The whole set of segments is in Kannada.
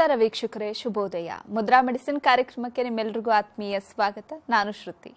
ನಮಸ್ಕಾರ ವೀಕ್ಷಕರೇ ಶುಭೋದಯ ಮುದ್ರಾ ಮೆಡಿಸಿನ್ ಕಾರ್ಯಕ್ರಮಕ್ಕೆ ನಿಮ್ಮೆಲ್ಲರಿಗೂ ಆತ್ಮೀಯ ಸ್ವಾಗತ ನಾನು ಶ್ರುತಿ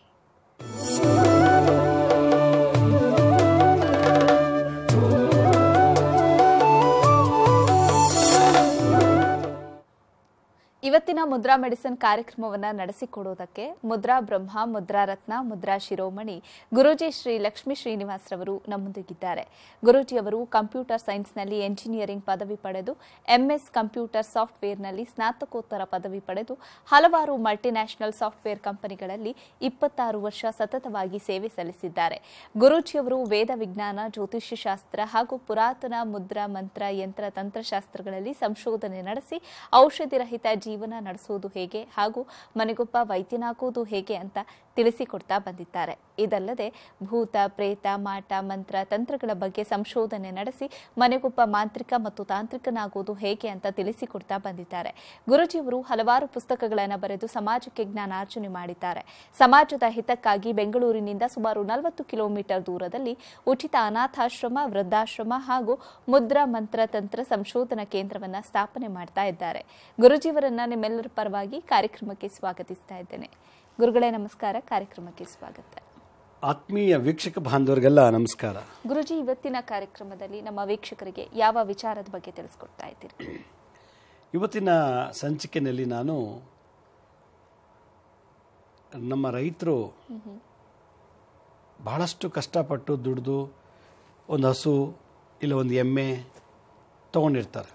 ಇವತ್ತಿನ ಮುದ್ರಾ ಮೆಡಿಸಿನ್ ಕಾರ್ಯಕ್ರಮವನ್ನು ನಡೆಸಿಕೊಡುವುದಕ್ಕೆ ಮುದ್ರಾ ಬ್ರಹ್ಮ ಮುದ್ರಾ ರತ್ನ ಮುದ್ರಾ ಶಿರೋಮಣಿ ಗುರುಜಿ ಶ್ರೀ ಲಕ್ಷ್ಮೀ ಶ್ರೀನಿವಾಸರವರು ನಮ್ಮೊಂದಿಗಿದ್ದಾರೆ ಗುರೂಜಿಯವರು ಕಂಪ್ಯೂಟರ್ ಸೈನ್ಸ್ನಲ್ಲಿ ಎಂಜಿನಿಯರಿಂಗ್ ಪದವಿ ಪಡೆದು ಎಂಎಸ್ ಕಂಪ್ಯೂಟರ್ ಸಾಫ್ಟ್ವೇರ್ನಲ್ಲಿ ಸ್ನಾತಕೋತ್ತರ ಪದವಿ ಪಡೆದು ಹಲವಾರು ಮಲ್ಟಿನ್ಯಾಷನಲ್ ಸಾಫ್ಟ್ವೇರ್ ಕಂಪನಿಗಳಲ್ಲಿ ಇಪ್ಪತ್ತಾರು ವರ್ಷ ಸತತವಾಗಿ ಸೇವೆ ಸಲ್ಲಿಸಿದ್ದಾರೆ ಗುರೂಜಿಯವರು ವೇದ ವಿಜ್ಞಾನ ಜ್ಯೋತಿಷ್ಯಶಾಸ್ತ್ರ ಹಾಗೂ ಪುರಾತನ ಮುದ್ರಾ ಮಂತ್ರ ಯಂತ್ರ ತಂತ್ರಶಾಸ್ತ್ರಗಳಲ್ಲಿ ಸಂಶೋಧನೆ ನಡೆಸಿ ಔಷಧಿರಹಿತ ಜಿ ಜೀವನ ನಡೆಸುವುದು ಹೇಗೆ ಹಾಗೂ ಮನೆಗೊಬ್ಬ ವೈದ್ಯನಾಗುವುದು ಹೇಗೆ ಅಂತ ತಿಳಿಸಿಕೊಡ್ತಾ ಬಂದಿದ್ದಾರೆ ಇದಲ್ಲದೆ ಭೂತ ಪ್ರೇತ ಮಾಟ ಮಂತ್ರ ತಂತ್ರಗಳ ಬಗ್ಗೆ ಸಂಶೋಧನೆ ನಡೆಸಿ ಮನೆಗೊಬ್ಬ ಮಾಂತ್ರಿಕ ಮತ್ತು ತಾಂತ್ರಿಕನಾಗುವುದು ಹೇಗೆ ಅಂತ ತಿಳಿಸಿಕೊಡ್ತಾ ಬಂದಿದ್ದಾರೆ ಗುರುಜಿಯವರು ಹಲವಾರು ಪುಸ್ತಕಗಳನ್ನು ಬರೆದು ಸಮಾಜಕ್ಕೆ ಜ್ಞಾನಾರ್ಜನೆ ಮಾಡಿದ್ದಾರೆ ಸಮಾಜದ ಹಿತಕ್ಕಾಗಿ ಬೆಂಗಳೂರಿನಿಂದ ಸುಮಾರು ನಲವತ್ತು ಕಿಲೋಮೀಟರ್ ದೂರದಲ್ಲಿ ಉಚಿತ ಅನಾಥಾಶ್ರಮ ವೃದ್ಧಾಶ್ರಮ ಹಾಗೂ ಮುದ್ರಾ ಮಂತ್ರ ತಂತ್ರ ಸಂಶೋಧನಾ ಕೇಂದ್ರವನ್ನು ಸ್ಥಾಪನೆ ಮಾಡ್ತಾ ಇದ್ದಾರೆ ಗುರುಜಿಯವರನ್ನ ನಾನು ನಿಮ್ಮೆಲ್ಲರ ಪರವಾಗಿ ಕಾರ್ಯಕ್ರಮಕ್ಕೆ ಸ್ವಾಗತಿಸ್ತಾ ಇದ್ದೇನೆ ಗುರುಗಳೇ ನಮಸ್ಕಾರ ಕಾರ್ಯಕ್ರಮಕ್ಕೆ ಸ್ವಾಗತ ಆತ್ಮೀಯ ವೀಕ್ಷಕ ಬಾಂಧವರಿಗೆಲ್ಲ ನಮಸ್ಕಾರ ಗುರುಜಿ ಇವತ್ತಿನ ಕಾರ್ಯಕ್ರಮದಲ್ಲಿ ನಮ್ಮ ವೀಕ್ಷಕರಿಗೆ ಯಾವ ವಿಚಾರದ ಬಗ್ಗೆ ತಿಳಿಸ್ಕೊಡ್ತಾ ಇದ್ದೀರಿ ಇವತ್ತಿನ ಸಂಚಿಕೆನಲ್ಲಿ ನಾನು ನಮ್ಮ ರೈತರು ಬಹಳಷ್ಟು ಕಷ್ಟಪಟ್ಟು ದುಡಿದು ಒಂದು ಹಸು ಇಲ್ಲ ಒಂದು ಎಮ್ಮೆ ತೊಗೊಂಡಿರ್ತಾರೆ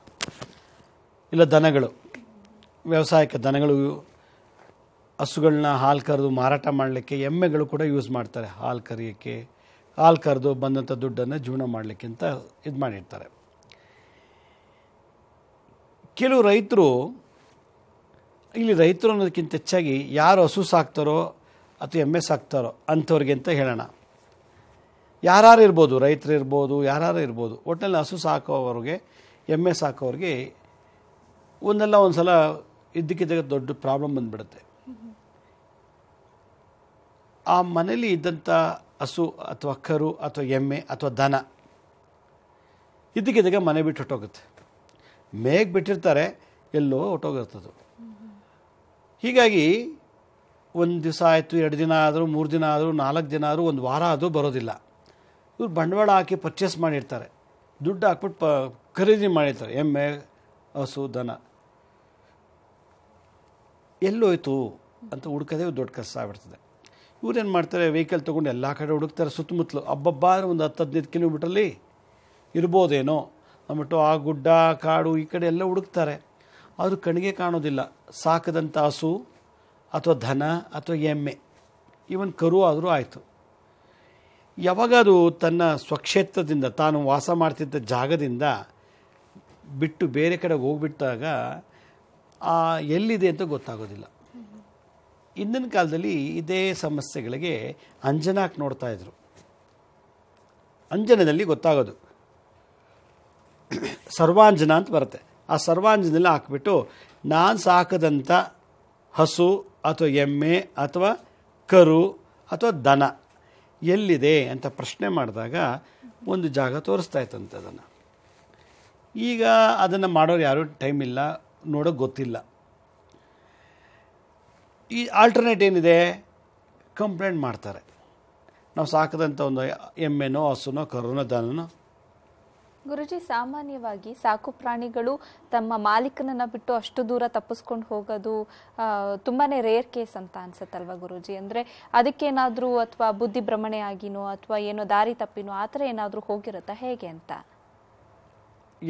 ಇಲ್ಲ ದನಗಳು ವ್ಯವಸಾಯಕ್ಕೆ ದನಗಳು ಹಸುಗಳನ್ನ ಹಾಲು ಕರೆದು ಮಾರಾಟ ಮಾಡಲಿಕ್ಕೆ ಎಮ್ಮೆಗಳು ಕೂಡ ಯೂಸ್ ಮಾಡ್ತಾರೆ ಹಾಲು ಕರೆಯೋಕ್ಕೆ ಹಾಲು ಕರೆದು ಬಂದಂಥ ದುಡ್ಡನ್ನು ಜೀವನ ಅಂತ ಇದು ಮಾಡಿರ್ತಾರೆ ಕೆಲವು ರೈತರು ಇಲ್ಲಿ ರೈತರು ಅನ್ನೋದಕ್ಕಿಂತ ಹೆಚ್ಚಾಗಿ ಯಾರು ಹಸು ಸಾಕ್ತಾರೋ ಅಥವಾ ಎಮ್ಮೆ ಸಾಕ್ತಾರೋ ಅಂಥವ್ರಿಗೆ ಅಂತ ಹೇಳೋಣ ಯಾರು ಇರ್ಬೋದು ರೈತರು ಇರ್ಬೋದು ಯಾರು ಇರ್ಬೋದು ಒಟ್ಟಿನಲ್ಲಿ ಹಸು ಸಾಕೋವ್ರಿಗೆ ಎಮ್ಮೆ ಸಾಕೋವ್ರಿಗೆ ಒಂದಲ್ಲ ಒಂದು ಸಲ ಇದ್ದಕ್ಕಿದ್ದಾಗ ದೊಡ್ಡ ಪ್ರಾಬ್ಲಮ್ ಬಂದ್ಬಿಡುತ್ತೆ ಆ ಮನೇಲಿ ಇದ್ದಂಥ ಹಸು ಅಥವಾ ಕರು ಅಥವಾ ಎಮ್ಮೆ ಅಥವಾ ದನ ಇದ್ದಕ್ಕಿದ್ದಾಗ ಮನೆ ಬಿಟ್ಟು ಹೊಟ್ಟೋಗುತ್ತೆ ಮೇಗ್ ಬಿಟ್ಟಿರ್ತಾರೆ ಎಲ್ಲೋ ಹೊಟ್ಟೋಗಿರ್ತದು ಹೀಗಾಗಿ ಒಂದು ದಿವಸ ಆಯಿತು ಎರಡು ದಿನ ಆದರೂ ಮೂರು ದಿನ ಆದರೂ ನಾಲ್ಕು ದಿನ ಆದರೂ ಒಂದು ವಾರ ಆದರೂ ಬರೋದಿಲ್ಲ ಇವ್ರು ಬಂಡವಾಳ ಹಾಕಿ ಪರ್ಚೇಸ್ ಮಾಡಿರ್ತಾರೆ ದುಡ್ಡು ಹಾಕ್ಬಿಟ್ಟು ಪ ಖರೀದಿ ಮಾಡಿರ್ತಾರೆ ಎಮ್ಮೆ ಹಸು ದನ ಎಲ್ಲೋಯ್ತು ಅಂತ ಹುಡುಕದೇ ದೊಡ್ಡ ಕಷ್ಟ ಆಗ್ಬಿಡ್ತದೆ ಇವ್ರೇನು ಮಾಡ್ತಾರೆ ವೆಹಿಕಲ್ ತೊಗೊಂಡು ಎಲ್ಲ ಕಡೆ ಹುಡುಕ್ತಾರೆ ಸುತ್ತಮುತ್ತಲು ಹಬ್ಬಬ್ಬ ಒಂದು ಹತ್ತು ಹದಿನೈದು ಕಿಲೋಮೀಟ್ರಲ್ಲಿ ಇರ್ಬೋದೇನೋ ಅಂದ್ಬಿಟ್ಟು ಆ ಗುಡ್ಡ ಕಾಡು ಈ ಕಡೆ ಎಲ್ಲ ಹುಡುಕ್ತಾರೆ ಆದರೂ ಕಣಿಗೆ ಕಾಣೋದಿಲ್ಲ ಸಾಕದಂಥ ಹಸು ಅಥವಾ ದನ ಅಥವಾ ಎಮ್ಮೆ ಇವನ್ ಕರು ಆದರೂ ಆಯಿತು ಯಾವಾಗ ಅದು ತನ್ನ ಸ್ವಕ್ಷೇತ್ರದಿಂದ ತಾನು ವಾಸ ಮಾಡ್ತಿದ್ದ ಜಾಗದಿಂದ ಬಿಟ್ಟು ಬೇರೆ ಕಡೆ ಹೋಗ್ಬಿಟ್ಟಾಗ ಎಲ್ಲಿದೆ ಅಂತ ಗೊತ್ತಾಗೋದಿಲ್ಲ ಇಂದಿನ ಕಾಲದಲ್ಲಿ ಇದೇ ಸಮಸ್ಯೆಗಳಿಗೆ ಅಂಜನಾಕ್ ನೋಡ್ತಾ ಇದ್ರು ಅಂಜನದಲ್ಲಿ ಗೊತ್ತಾಗೋದು ಸರ್ವಾಂಜನ ಅಂತ ಬರುತ್ತೆ ಆ ಸರ್ವಾಂಜನೆಲ್ಲ ಹಾಕ್ಬಿಟ್ಟು ನಾನು ಸಾಕದಂಥ ಹಸು ಅಥವಾ ಎಮ್ಮೆ ಅಥವಾ ಕರು ಅಥವಾ ದನ ಎಲ್ಲಿದೆ ಅಂತ ಪ್ರಶ್ನೆ ಮಾಡಿದಾಗ ಒಂದು ಜಾಗ ತೋರಿಸ್ತಾ ಇತ್ತಂತೆ ಅದನ್ನು ಈಗ ಅದನ್ನು ಮಾಡೋರು ಯಾರೂ ಟೈಮ್ ಇಲ್ಲ ನೋಡೋಕ್ಕೆ ಗೊತ್ತಿಲ್ಲ ಈ ಆಲ್ಟರ್ನೇಟ್ ಏನಿದೆ ಕಂಪ್ಲೇಂಟ್ ಮಾಡ್ತಾರೆ ನಾವು ಸಾಕದಂಥ ಒಂದು ಎಮ್ಮೆನೋ ಹಸುನೋ ಕರೋನ ದಾನೋ ಗುರುಜಿ ಸಾಮಾನ್ಯವಾಗಿ ಸಾಕು ಪ್ರಾಣಿಗಳು ತಮ್ಮ ಮಾಲೀಕನನ್ನು ಬಿಟ್ಟು ಅಷ್ಟು ದೂರ ತಪ್ಪಿಸ್ಕೊಂಡು ಹೋಗೋದು ತುಂಬಾನೇ ರೇರ್ ಕೇಸ್ ಅಂತ ಅನ್ಸುತ್ತಲ್ವಾ ಗುರುಜಿ ಅಂದ್ರೆ ಅದಕ್ಕೇನಾದರೂ ಅಥವಾ ಬುದ್ಧಿ ಭ್ರಮಣೆ ಆಗಿನೋ ಅಥವಾ ಏನೋ ದಾರಿ ತಪ್ಪಿನೋ ಆ ಥರ ಏನಾದರೂ ಹೋಗಿರುತ್ತಾ ಹೇಗೆ ಅಂತ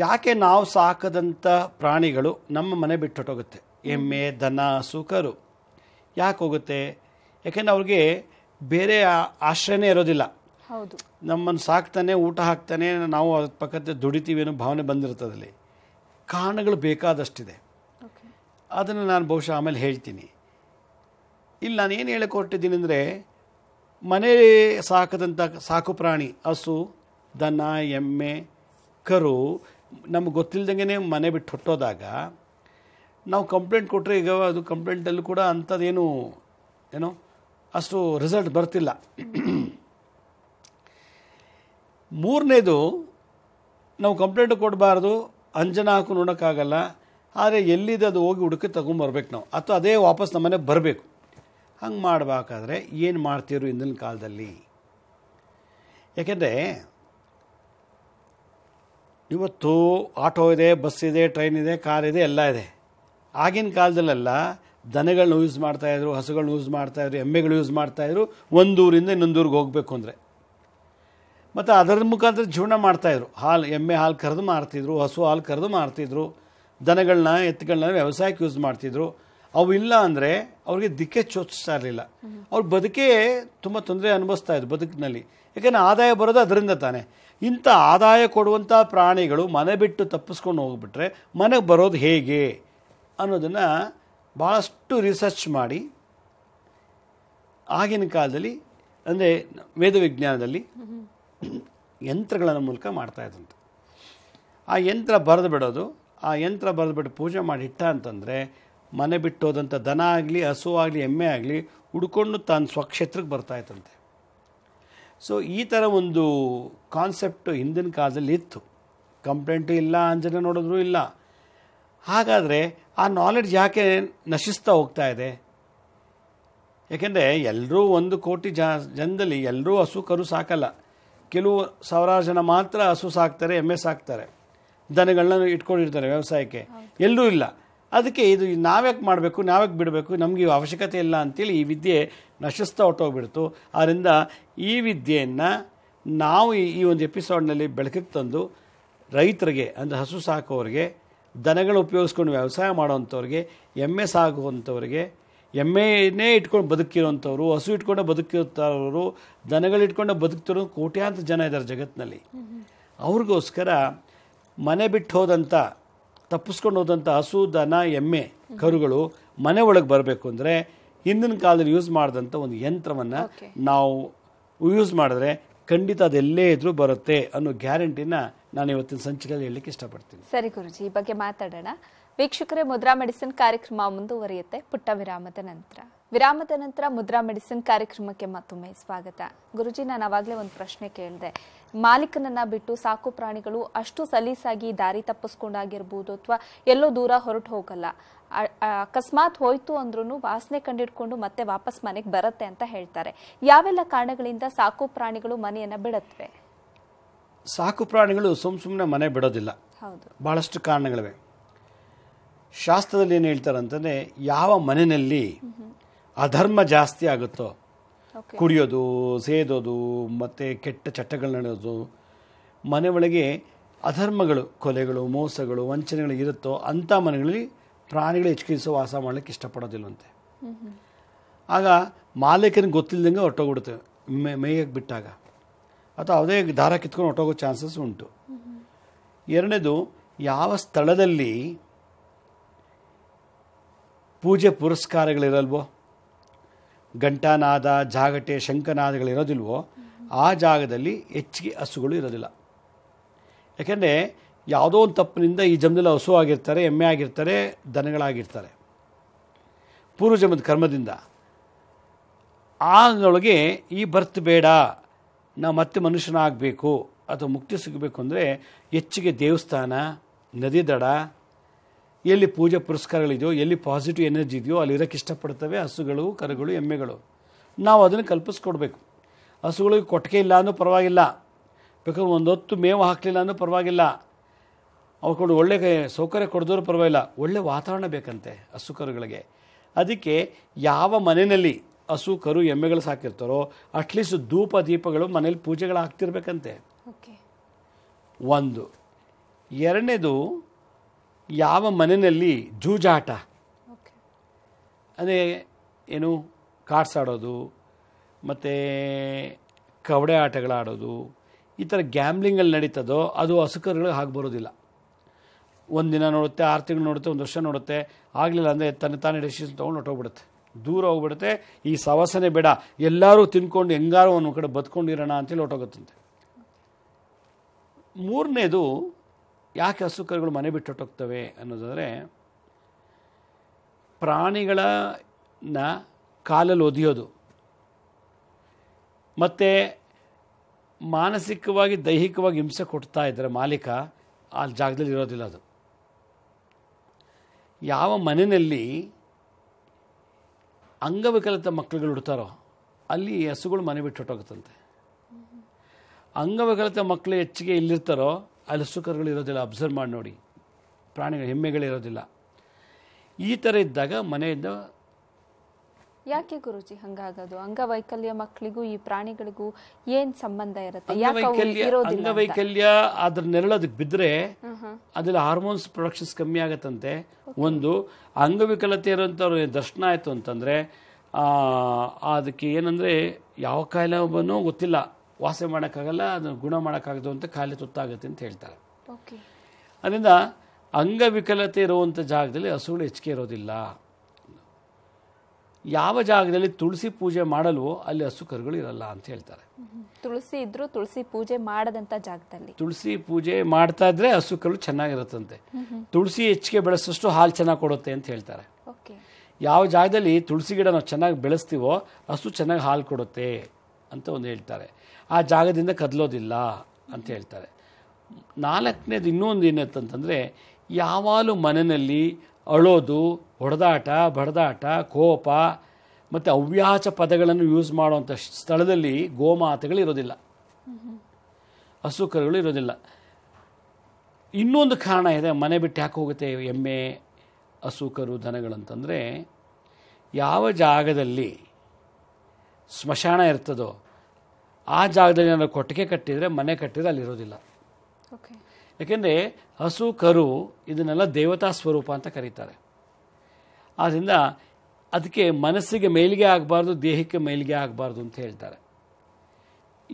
ಯಾಕೆ ನಾವು ಸಾಕದಂಥ ಪ್ರಾಣಿಗಳು ನಮ್ಮ ಮನೆ ಬಿಟ್ಟೊಟ್ಟೋಗುತ್ತೆ ಎಮ್ಮೆ ದನ ಸುಕರು ಯಾಕೆ ಹೋಗುತ್ತೆ ಯಾಕೆಂದ್ರೆ ಅವ್ರಿಗೆ ಬೇರೆ ಆಶ್ರಯನೇ ಇರೋದಿಲ್ಲ ಹೌದು ನಮ್ಮನ್ನು ಸಾಕ್ತಾನೆ ಊಟ ಹಾಕ್ತಾನೆ ನಾವು ಅದ್ರ ಪಕ್ಕದ ದುಡಿತೀವಿ ಅನ್ನೋ ಭಾವನೆ ಬಂದಿರ್ತದಲ್ಲಿ ಕಾರಣಗಳು ಬೇಕಾದಷ್ಟಿದೆ ಅದನ್ನು ನಾನು ಬಹುಶಃ ಆಮೇಲೆ ಹೇಳ್ತೀನಿ ಇಲ್ಲಿ ನಾನು ಏನು ಹೇಳಿಕೊಟ್ಟಿದ್ದೀನಿ ಅಂದರೆ ಮನೆ ಸಾಕದಂಥ ಸಾಕು ಪ್ರಾಣಿ ಹಸು ದನ ಎಮ್ಮೆ ಕರು ನಮ್ಗೆ ಗೊತ್ತಿಲ್ಲದಂಗೆ ಮನೆ ಬಿಟ್ಟು ಹೊಟ್ಟೋದಾಗ ನಾವು ಕಂಪ್ಲೇಂಟ್ ಕೊಟ್ಟರೆ ಈಗ ಅದು ಕಂಪ್ಲೇಂಟಲ್ಲೂ ಕೂಡ ಅಂಥದ್ದೇನು ಏನೋ ಅಷ್ಟು ರಿಸಲ್ಟ್ ಬರ್ತಿಲ್ಲ ಮೂರನೇದು ನಾವು ಕಂಪ್ಲೇಂಟ್ ಕೊಡಬಾರ್ದು ಅಂಜನ ಹಾಕು ನೋಡೋಕ್ಕಾಗಲ್ಲ ಆದರೆ ಎಲ್ಲಿದೆ ಅದು ಹೋಗಿ ಹುಡುಕಿ ತಗೊಂಬರ್ಬೇಕು ನಾವು ಅಥವಾ ಅದೇ ವಾಪಸ್ ನಮ್ಮನೆ ಬರಬೇಕು ಹಂಗೆ ಮಾಡಬೇಕಾದ್ರೆ ಏನು ಮಾಡ್ತೀರು ಇಂದಿನ ಕಾಲದಲ್ಲಿ ಯಾಕೆಂದರೆ ಇವತ್ತು ಆಟೋ ಇದೆ ಬಸ್ ಇದೆ ಟ್ರೈನ್ ಇದೆ ಕಾರ್ ಇದೆ ಎಲ್ಲ ಇದೆ ಆಗಿನ ಕಾಲದಲ್ಲೆಲ್ಲ ದನಗಳನ್ನ ಯೂಸ್ ಮಾಡ್ತಾಯಿದ್ರು ಹಸುಗಳನ್ನ ಯೂಸ್ ಮಾಡ್ತಾಯಿದ್ರು ಎಮ್ಮೆಗಳು ಯೂಸ್ ಮಾಡ್ತಾಯಿದ್ರು ಒಂದೂರಿಂದ ಇನ್ನೊಂದೂರಿಗೆ ಹೋಗಬೇಕು ಅಂದರೆ ಮತ್ತು ಅದರ ಮುಖಾಂತರ ಜೀವನ ಮಾಡ್ತಾಯಿದ್ರು ಹಾಲು ಎಮ್ಮೆ ಹಾಲು ಕರೆದು ಮಾರ್ತಿದ್ರು ಹಸು ಹಾಲು ಕರೆದು ಮಾರ್ತಿದ್ರು ದನಗಳನ್ನ ಎತ್ತುಗಳನ್ನ ವ್ಯವಸಾಯಕ್ಕೆ ಯೂಸ್ ಮಾಡ್ತಿದ್ರು ಅವು ಇಲ್ಲ ಅಂದರೆ ಅವ್ರಿಗೆ ದಿಕ್ಕೆ ಚೋಚಿಸ್ತಾ ಇರಲಿಲ್ಲ ಅವ್ರ ಬದುಕೇ ತುಂಬ ತೊಂದರೆ ಅನುಭವಿಸ್ತಾ ಇದ್ರು ಬದುಕಿನಲ್ಲಿ ಯಾಕೆಂದರೆ ಆದಾಯ ಬರೋದು ಅದರಿಂದ ತಾನೇ ಇಂಥ ಆದಾಯ ಕೊಡುವಂಥ ಪ್ರಾಣಿಗಳು ಮನೆ ಬಿಟ್ಟು ತಪ್ಪಿಸ್ಕೊಂಡು ಹೋಗ್ಬಿಟ್ರೆ ಮನೆಗೆ ಬರೋದು ಹೇಗೆ ಅನ್ನೋದನ್ನು ಭಾಳಷ್ಟು ರಿಸರ್ಚ್ ಮಾಡಿ ಆಗಿನ ಕಾಲದಲ್ಲಿ ಅಂದರೆ ವೇದವಿಜ್ಞಾನದಲ್ಲಿ ಯಂತ್ರಗಳ ಮೂಲಕ ಮಾಡ್ತಾಯಿದ್ದಂತೆ ಆ ಯಂತ್ರ ಬರೆದು ಬಿಡೋದು ಆ ಯಂತ್ರ ಬರೆದು ಬಿಟ್ಟು ಪೂಜೆ ಮಾಡಿ ಇಟ್ಟ ಅಂತಂದರೆ ಮನೆ ಬಿಟ್ಟು ದನ ಆಗಲಿ ಹಸು ಆಗಲಿ ಎಮ್ಮೆ ಆಗಲಿ ಹುಡ್ಕೊಂಡು ತಾನು ಸ್ವಕ್ಷೇತ್ರಕ್ಕೆ ಬರ್ತಾಯಿತ್ತಂತೆ ಸೊ ಈ ಥರ ಒಂದು ಕಾನ್ಸೆಪ್ಟು ಹಿಂದಿನ ಕಾಲದಲ್ಲಿ ಇತ್ತು ಕಂಪ್ಲೇಂಟು ಇಲ್ಲ ಅಂಜನೆ ನೋಡಿದ್ರೂ ಇಲ್ಲ ಹಾಗಾದರೆ ಆ ನಾಲೆಡ್ಜ್ ಯಾಕೆ ನಶಿಸ್ತಾ ಹೋಗ್ತಾ ಇದೆ ಯಾಕೆಂದರೆ ಎಲ್ಲರೂ ಒಂದು ಕೋಟಿ ಜ ಜನದಲ್ಲಿ ಎಲ್ಲರೂ ಹಸು ಕರು ಸಾಕಲ್ಲ ಕೆಲವು ಸಾವಿರಾರು ಜನ ಮಾತ್ರ ಹಸು ಸಾಕ್ತಾರೆ ಎಮ್ಮೆ ಸಾಕ್ತಾರೆ ದನಗಳನ್ನ ಇಟ್ಕೊಂಡಿರ್ತಾರೆ ವ್ಯವಸಾಯಕ್ಕೆ ಎಲ್ಲರೂ ಇಲ್ಲ ಅದಕ್ಕೆ ಇದು ನಾವ್ಯಾಕೆ ಮಾಡಬೇಕು ನಾವ್ಯಾಕೆ ಬಿಡಬೇಕು ನಮಗೆ ಅವಶ್ಯಕತೆ ಇಲ್ಲ ಅಂತೇಳಿ ಈ ವಿದ್ಯೆ ನಶಿಸ್ತಾ ಹೊಟ್ಟೋಗ್ಬಿಡ್ತು ಆದ್ದರಿಂದ ಈ ವಿದ್ಯೆಯನ್ನು ನಾವು ಈ ಒಂದು ಎಪಿಸೋಡ್ನಲ್ಲಿ ಬೆಳಕಿಗೆ ತಂದು ರೈತರಿಗೆ ಅಂದರೆ ಹಸು ಸಾಕೋರಿಗೆ ದನಗಳು ಉಪಯೋಗಿಸ್ಕೊಂಡು ವ್ಯವಸಾಯ ಮಾಡೋವಂಥವ್ರಿಗೆ ಎಮ್ಮೆ ಸಾಗುವಂಥವ್ರಿಗೆ ಎಮ್ಮೆನೇ ಇಟ್ಕೊಂಡು ಬದುಕಿರೋಂಥವ್ರು ಹಸು ಇಟ್ಕೊಂಡು ಬದುಕಿರ್ತಾರವರು ದನಗಳಿಟ್ಕೊಂಡು ಇಟ್ಕೊಂಡು ಬದುಕ್ತಿರೋ ಕೋಟ್ಯಾಂತರ ಜನ ಇದ್ದಾರೆ ಜಗತ್ತಿನಲ್ಲಿ ಅವ್ರಿಗೋಸ್ಕರ ಮನೆ ಬಿಟ್ಟು ಹೋದಂಥ ತಪ್ಪಿಸ್ಕೊಂಡು ಹೋದಂಥ ಹಸು ದನ ಎಮ್ಮೆ ಕರುಗಳು ಮನೆ ಒಳಗೆ ಬರಬೇಕು ಅಂದರೆ ಹಿಂದಿನ ಕಾಲದಲ್ಲಿ ಯೂಸ್ ಮಾಡಿದಂಥ ಒಂದು ಯಂತ್ರವನ್ನು ನಾವು ಯೂಸ್ ಮಾಡಿದ್ರೆ ಖಂಡಿತ ಅದೆಲ್ಲೇ ಇದ್ರೂ ಬರುತ್ತೆ ಅನ್ನೋ ಗ್ಯಾರಂಟಿನ ನಾನು ಇವತ್ತಿನ ಸಂಚಿಕೆಯಲ್ಲಿ ಹೇಳಲಿಕ್ಕೆ ಇಷ್ಟಪಡ್ತೀನಿ ಸರಿ ಗುರುಜಿ ಈ ಬಗ್ಗೆ ಮಾತಾಡೋಣ ವೀಕ್ಷಕರೇ ಮುದ್ರಾ ಮೆಡಿಸಿನ್ ಕಾರ್ಯಕ್ರಮ ಮುಂದುವರಿಯುತ್ತೆ ಪುಟ್ಟ ವಿರಾಮದ ನಂತರ ವಿರಾಮದ ನಂತರ ಮುದ್ರಾ ಮೆಡಿಸಿನ್ ಕಾರ್ಯಕ್ರಮಕ್ಕೆ ಮತ್ತೊಮ್ಮೆ ಸ್ವಾಗತ ಗುರುಜಿ ನಾನು ಅವಾಗಲೇ ಒಂದು ಪ್ರಶ್ನೆ ಕೇಳಿದೆ ಮಾಲೀಕನನ್ನ ಬಿಟ್ಟು ಸಾಕು ಪ್ರಾಣಿಗಳು ಅಷ್ಟು ಸಲೀಸಾಗಿ ದಾರಿ ತಪ್ಪಿಸ್ಕೊಂಡಾಗಿರ್ಬೋದು ಅಥವಾ ಎಲ್ಲೋ ದೂರ ಹೊರಟು ಹೋಗಲ್ಲ ಅಕಸ್ಮಾತ್ ಹೋಯ್ತು ಅಂದ್ರೂ ವಾಸನೆ ಕಂಡಿಡ್ಕೊಂಡು ಮತ್ತೆ ವಾಪಸ್ ಮನೆಗೆ ಬರುತ್ತೆ ಅಂತ ಹೇಳ್ತಾರೆ ಯಾವೆಲ್ಲ ಕಾರಣಗಳಿಂದ ಸಾಕು ಪ್ರಾಣಿಗಳು ಮನೆಯನ್ನ ಬಿಡತ್ವೆ ಸಾಕು ಪ್ರಾಣಿಗಳು ಸುಮ್ ಸುಮ್ಮನೆ ಮನೆ ಬಿಡೋದಿಲ್ಲ ಬಹಳಷ್ಟು ಕಾರಣಗಳಿವೆ ಶಾಸ್ತ್ರದಲ್ಲಿ ಏನು ಹೇಳ್ತಾರೆ ಅಂತಂದರೆ ಯಾವ ಮನೆಯಲ್ಲಿ ಅಧರ್ಮ ಜಾಸ್ತಿ ಆಗುತ್ತೋ ಕುಡಿಯೋದು ಸೇದೋದು ಮತ್ತು ಕೆಟ್ಟ ಚಟ್ಟಗಳು ನಡೆಯೋದು ಮನೆ ಒಳಗೆ ಅಧರ್ಮಗಳು ಕೊಲೆಗಳು ಮೋಸಗಳು ವಂಚನೆಗಳು ಇರುತ್ತೋ ಅಂಥ ಮನೆಗಳಲ್ಲಿ ಪ್ರಾಣಿಗಳು ಹೆಚ್ಚು ವಾಸ ಮಾಡಲಿಕ್ಕೆ ಇಷ್ಟಪಡೋದಿಲ್ಲವಂತೆ ಆಗ ಮಾಲೀಕನಿಗೆ ಗೊತ್ತಿಲ್ಲದಂಗೆ ಹೊರಟೋಗ್ಬಿಡುತ್ತೆ ಮೇ ಮೇಯಕ್ಕೆ ಬಿಟ್ಟಾಗ ಅಥವಾ ಅದೇ ದಾರ ಕಿತ್ಕೊಂಡು ಹೊರಟೋಗೋ ಚಾನ್ಸಸ್ ಉಂಟು ಎರಡನೇದು ಯಾವ ಸ್ಥಳದಲ್ಲಿ ಪೂಜೆ ಪುರಸ್ಕಾರಗಳಿರಲ್ವೋ ಗಂಟಾನಾದ ಜಾಗಟೆ ಇರೋದಿಲ್ವೋ ಆ ಜಾಗದಲ್ಲಿ ಹೆಚ್ಚಿಗೆ ಹಸುಗಳು ಇರೋದಿಲ್ಲ ಯಾಕೆಂದರೆ ಯಾವುದೋ ಒಂದು ತಪ್ಪಿನಿಂದ ಈ ಜಮದಲ್ಲಿ ಹಸು ಆಗಿರ್ತಾರೆ ಎಮ್ಮೆ ಆಗಿರ್ತಾರೆ ದನಗಳಾಗಿರ್ತಾರೆ ಪೂರ್ವ ಕರ್ಮದಿಂದ ಆನೊಳಗೆ ಈ ಬರ್ತ್ ಬೇಡ ನಾವು ಮತ್ತೆ ಮನುಷ್ಯನಾಗಬೇಕು ಅಥವಾ ಮುಕ್ತಿ ಸಿಗಬೇಕು ಅಂದರೆ ಹೆಚ್ಚಿಗೆ ದೇವಸ್ಥಾನ ನದಿ ದಡ ಎಲ್ಲಿ ಪೂಜೆ ಪುರಸ್ಕಾರಗಳಿದೆಯೋ ಎಲ್ಲಿ ಪಾಸಿಟಿವ್ ಎನರ್ಜಿ ಇದೆಯೋ ಅಲ್ಲಿ ಇರೋಕ್ಕೆ ಇಷ್ಟಪಡ್ತವೆ ಹಸುಗಳು ಕರುಗಳು ಎಮ್ಮೆಗಳು ನಾವು ಅದನ್ನು ಕಲ್ಪಿಸ್ಕೊಡ್ಬೇಕು ಹಸುಗಳಿಗೆ ಕೊಟ್ಟಿಗೆ ಇಲ್ಲ ಅನ್ನೂ ಪರವಾಗಿಲ್ಲ ಬೇಕಾದ್ರೆ ಒಂದು ಹೊತ್ತು ಮೇವು ಹಾಕಲಿಲ್ಲ ಅನ್ನೂ ಪರವಾಗಿಲ್ಲ ಅವ್ಕೊಂಡು ಒಳ್ಳೆ ಸೌಕರ್ಯ ಕೊಡದ್ರು ಪರವಾಗಿಲ್ಲ ಒಳ್ಳೆ ವಾತಾವರಣ ಬೇಕಂತೆ ಹಸು ಕರುಗಳಿಗೆ ಅದಕ್ಕೆ ಯಾವ ಮನೆಯಲ್ಲಿ ಹಸು ಕರು ಎಮ್ಮೆಗಳು ಸಾಕಿರ್ತಾರೋ ಅಟ್ಲೀಸ್ಟ್ ಧೂಪ ದೀಪಗಳು ಮನೇಲಿ ಪೂಜೆಗಳು ಆಗ್ತಿರ್ಬೇಕಂತೆ ಒಂದು ಎರಡನೇದು ಯಾವ ಮನೆಯಲ್ಲಿ ಜೂಜಾಟ ಅದೇ ಏನು ಕಾರ್ಡ್ಸ್ ಆಡೋದು ಮತ್ತು ಕವಡೆ ಆಟಗಳಾಡೋದು ಈ ಥರ ಗ್ಯಾಮ್ಲಿಂಗಲ್ಲಿ ನಡೀತದೋ ಅದು ಹಸುಕರುಗಳಿಗೆ ಹಾಗೆ ಬರೋದಿಲ್ಲ ಒಂದು ದಿನ ನೋಡುತ್ತೆ ಆರು ತಿಂಗಳು ನೋಡುತ್ತೆ ಒಂದು ವರ್ಷ ನೋಡುತ್ತೆ ಆಗಲಿಲ್ಲ ಅಂದರೆ ತನ್ನ ತಾನೇ ಡಿಸಿಷನ್ ತೊಗೊಂಡು ಹೊಟ್ಟೋಗ್ಬಿಡುತ್ತೆ ದೂರ ಹೋಗ್ಬಿಡುತ್ತೆ ಈ ಸವಾಸನೆ ಬೇಡ ಎಲ್ಲರೂ ತಿನ್ಕೊಂಡು ಹೆಂಗಾರು ಒಂದು ಕಡೆ ಬದುಕೊಂಡಿರೋಣ ಅಂತೇಳಿ ಹೊಟ್ಟೋಗುತ್ತಂತೆ ಮೂರನೇದು ಯಾಕೆ ಹಸು ಕರುಗಳು ಮನೆ ಬಿಟ್ಟು ಹೊಟ್ಟೋಗ್ತವೆ ಅನ್ನೋದಾದರೆ ಪ್ರಾಣಿಗಳನ್ನ ಕಾಲಲ್ಲಿ ಒದಿಯೋದು ಮತ್ತು ಮಾನಸಿಕವಾಗಿ ದೈಹಿಕವಾಗಿ ಹಿಂಸೆ ಕೊಡ್ತಾ ಇದ್ದರೆ ಮಾಲೀಕ ಆ ಜಾಗದಲ್ಲಿ ಇರೋದಿಲ್ಲ ಅದು ಯಾವ ಮನೆಯಲ್ಲಿ ಅಂಗವಿಕಲಿತ ಮಕ್ಕಳುಗಳು ಹುಡ್ತಾರೋ ಅಲ್ಲಿ ಹಸುಗಳು ಮನೆ ಬಿಟ್ಟು ಹೊಟ್ಟೋಗುತ್ತಂತೆ ಅಂಗವಿಕಲಿತ ಮಕ್ಕಳು ಹೆಚ್ಚಿಗೆ ಇಲ್ಲಿರ್ತಾರೋ ಅಲಸುಕರುಗಳು ಇರೋದಿಲ್ಲ ಅಬ್ಸರ್ವ್ ಮಾಡಿ ನೋಡಿ ಪ್ರಾಣಿಗಳ ಹೆಮ್ಮೆಗಳಿರೋದಿಲ್ಲ ಈ ಥರ ಇದ್ದಾಗ ಮನೆಯಿಂದ ಯಾಕೆ ಗುರುಜಿ ಹಂಗಾಗೋದು ಅಂಗವೈಕಲ್ಯ ಮಕ್ಕಳಿಗೂ ಈ ಪ್ರಾಣಿಗಳಿಗೂ ಏನು ಸಂಬಂಧ ಇರುತ್ತೆ ಅಂಗವೈಕಲ್ಯ ಅದ್ರ ನೆರಳೋದಕ್ಕೆ ಬಿದ್ದರೆ ಅದ್ರಲ್ಲಿ ಹಾರ್ಮೋನ್ಸ್ ಪ್ರೊಡಕ್ಷನ್ಸ್ ಕಮ್ಮಿ ಆಗತ್ತಂತೆ ಒಂದು ಅಂಗವಿಕಲತೆ ಇರೋಂಥವ್ರ ದರ್ಶನ ಆಯಿತು ಅಂತಂದರೆ ಅದಕ್ಕೆ ಏನಂದರೆ ಯಾವ ಕಾಯಿಲೆ ಒಬ್ಬನೋ ಗೊತ್ತಿಲ್ಲ ವಾಸ ಮಾಡೋಕ್ಕಾಗಲ್ಲ ಅದನ್ನು ಗುಣ ಮಾಡೋಕ್ಕಾಗದು ಅಂತ ಖಾಲಿ ತುತ್ತಾಗುತ್ತೆ ಅಂತ ಹೇಳ್ತಾರೆ ಅದರಿಂದ ಅಂಗವಿಕಲತೆ ಇರುವಂಥ ಜಾಗದಲ್ಲಿ ಹಸುಗಳು ಹೆಚ್ಚಿಗೆ ಇರೋದಿಲ್ಲ ಯಾವ ಜಾಗದಲ್ಲಿ ತುಳಸಿ ಪೂಜೆ ಮಾಡಲ್ವೋ ಅಲ್ಲಿ ಹಸು ಕರುಗಳು ಇರಲ್ಲ ಅಂತ ಹೇಳ್ತಾರೆ ತುಳಸಿ ಇದ್ರು ತುಳಸಿ ಪೂಜೆ ಮಾಡದಂತ ಜಾಗದಲ್ಲಿ ತುಳಸಿ ಪೂಜೆ ಮಾಡ್ತಾ ಇದ್ರೆ ಹಸು ಕರುಗಳು ಚೆನ್ನಾಗಿರುತ್ತಂತೆ ತುಳಸಿ ಹೆಚ್ಚಿಗೆ ಬೆಳೆಸಷ್ಟು ಹಾಲು ಚೆನ್ನಾಗಿ ಕೊಡುತ್ತೆ ಅಂತ ಹೇಳ್ತಾರೆ ಯಾವ ಜಾಗದಲ್ಲಿ ತುಳಸಿ ಗಿಡ ನಾವು ಚೆನ್ನಾಗಿ ಬೆಳೆಸ್ತೀವೋ ಹಸು ಚೆನ್ನಾಗಿ ಹಾಲು ಕೊಡುತ್ತೆ ಅಂತ ಒಂದು ಹೇಳ್ತಾರೆ ಆ ಜಾಗದಿಂದ ಕದಲೋದಿಲ್ಲ ಅಂತ ಹೇಳ್ತಾರೆ ನಾಲ್ಕನೇದು ಇನ್ನೊಂದು ಏನತ್ತಂತಂದರೆ ಯಾವಾಗಲೂ ಮನೆಯಲ್ಲಿ ಅಳೋದು ಹೊಡೆದಾಟ ಬಡದಾಟ ಕೋಪ ಮತ್ತು ಅವ್ಯಾಚ ಪದಗಳನ್ನು ಯೂಸ್ ಮಾಡುವಂಥ ಸ್ಥಳದಲ್ಲಿ ಗೋಮಾತೆಗಳು ಇರೋದಿಲ್ಲ ಹಸುಕರುಗಳು ಇರೋದಿಲ್ಲ ಇನ್ನೊಂದು ಕಾರಣ ಇದೆ ಮನೆ ಬಿಟ್ಟು ಯಾಕೆ ಹೋಗುತ್ತೆ ಎಮ್ಮೆ ಹಸುಕರು ದನಗಳಂತಂದರೆ ಯಾವ ಜಾಗದಲ್ಲಿ ಸ್ಮಶಾನ ಇರ್ತದೋ ಆ ಜಾಗದಲ್ಲಿ ಏನಾದರೂ ಕೊಟ್ಟಿಗೆ ಕಟ್ಟಿದರೆ ಮನೆ ಕಟ್ಟಿದರೆ ಅಲ್ಲಿರೋದಿಲ್ಲ ಯಾಕೆಂದರೆ ಹಸು ಕರು ಇದನ್ನೆಲ್ಲ ದೇವತಾ ಸ್ವರೂಪ ಅಂತ ಕರೀತಾರೆ ಆದ್ದರಿಂದ ಅದಕ್ಕೆ ಮನಸ್ಸಿಗೆ ಮೇಲಿಗೆ ಆಗಬಾರ್ದು ದೇಹಕ್ಕೆ ಮೇಲಿಗೆ ಆಗಬಾರ್ದು ಅಂತ ಹೇಳ್ತಾರೆ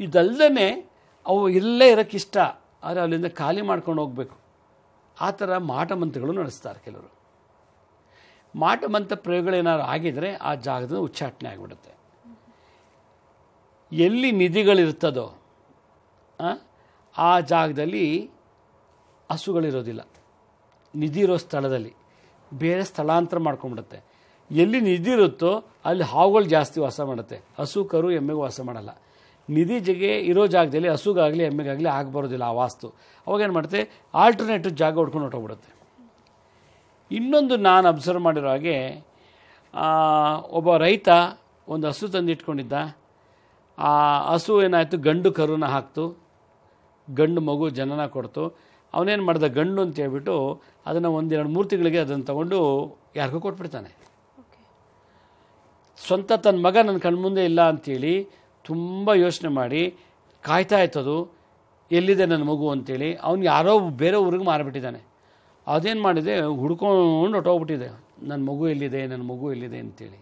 ಇದಲ್ಲದೇ ಅವು ಇಲ್ಲೇ ಇರೋಕ್ಕೆ ಇಷ್ಟ ಆದರೆ ಅಲ್ಲಿಂದ ಖಾಲಿ ಮಾಡ್ಕೊಂಡು ಹೋಗಬೇಕು ಆ ಥರ ಮಾಟಮಂತ್ರಗಳು ನಡೆಸ್ತಾರೆ ಕೆಲವರು ಮಾಟಮಂತ್ರ ಪ್ರಯೋಗಗಳು ಏನಾದ್ರು ಆಗಿದರೆ ಆ ಜಾಗದ ಉಚ್ಚಾಟನೆ ಆಗಿಬಿಡುತ್ತೆ ಎಲ್ಲಿ ನಿಧಿಗಳಿರ್ತದೋ ಆ ಜಾಗದಲ್ಲಿ ಹಸುಗಳಿರೋದಿಲ್ಲ ನಿಧಿ ಇರೋ ಸ್ಥಳದಲ್ಲಿ ಬೇರೆ ಸ್ಥಳಾಂತರ ಮಾಡ್ಕೊಂಡ್ಬಿಡುತ್ತೆ ಎಲ್ಲಿ ನಿಧಿ ಇರುತ್ತೋ ಅಲ್ಲಿ ಹಾವುಗಳು ಜಾಸ್ತಿ ವಾಸ ಮಾಡುತ್ತೆ ಹಸು ಕರು ಎಮ್ಮೆಗೆ ವಾಸ ಮಾಡಲ್ಲ ನಿಧಿ ಜಗೆ ಇರೋ ಜಾಗದಲ್ಲಿ ಹಸುಗಾಗಲಿ ಎಮ್ಮೆಗಾಗಲಿ ಆಗಬರೋದಿಲ್ಲ ಆ ವಾಸ್ತು ಅವಾಗೇನು ಮಾಡುತ್ತೆ ಆಲ್ಟರ್ನೇಟಿವ್ ಜಾಗ ಹೊಡ್ಕೊಂಡು ಹೊಟ್ಟೋಗ್ಬಿಡುತ್ತೆ ಇನ್ನೊಂದು ನಾನು ಅಬ್ಸರ್ವ್ ಮಾಡಿರೋ ಹಾಗೆ ಒಬ್ಬ ರೈತ ಒಂದು ಹಸು ತಂದಿಟ್ಕೊಂಡಿದ್ದ ಆ ಹಸು ಏನಾಯಿತು ಗಂಡು ಕರುನ ಹಾಕ್ತು ಗಂಡು ಮಗು ಜನನ ಕೊಡ್ತು ಅವನೇನು ಮಾಡ್ದೆ ಗಂಡು ಅಂತ ಹೇಳ್ಬಿಟ್ಟು ಅದನ್ನು ಒಂದೆರಡು ಮೂರ್ತಿಗಳಿಗೆ ಅದನ್ನು ತಗೊಂಡು ಯಾರಿಗೂ ಕೊಟ್ಬಿಡ್ತಾನೆ ಸ್ವಂತ ತನ್ನ ಮಗ ನನ್ನ ಕಣ್ಮುಂದೆ ಇಲ್ಲ ಅಂಥೇಳಿ ತುಂಬ ಯೋಚನೆ ಮಾಡಿ ಕಾಯ್ತಾ ಇತ್ತದು ಎಲ್ಲಿದೆ ನನ್ನ ಮಗು ಅಂತೇಳಿ ಅವ್ನು ಯಾರೋ ಬೇರೆ ಊರಿಗೆ ಮಾರಿಬಿಟ್ಟಿದ್ದಾನೆ ಅದೇನು ಮಾಡಿದೆ ಹುಡ್ಕೊಂಡು ಹೊಟ್ಟೋಗ್ಬಿಟ್ಟಿದೆ ನನ್ನ ಮಗು ಎಲ್ಲಿದೆ ನನ್ನ ಮಗು ಎಲ್ಲಿದೆ ಅಂತೇಳಿ